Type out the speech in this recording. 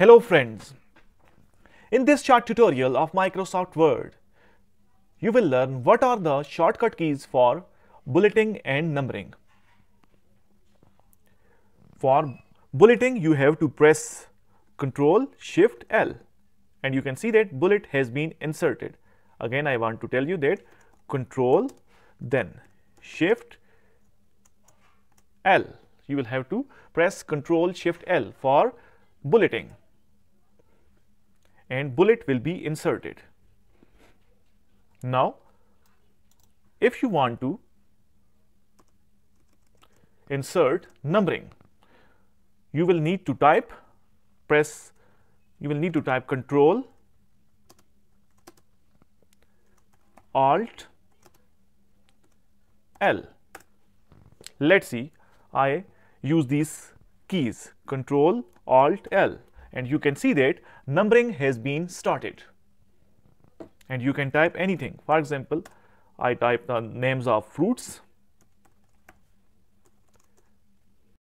Hello friends. In this short tutorial of Microsoft Word, you will learn what are the shortcut keys for bulleting and numbering. For bulleting, you have to press Ctrl Shift L and you can see that bullet has been inserted. Again, I want to tell you that Ctrl then Shift L. You will have to press Ctrl Shift L for bulleting and bullet will be inserted. Now, if you want to insert numbering, you will need to type press, you will need to type control alt L. Let's see, I use these keys control alt L and you can see that numbering has been started. And you can type anything. For example, I type the names of fruits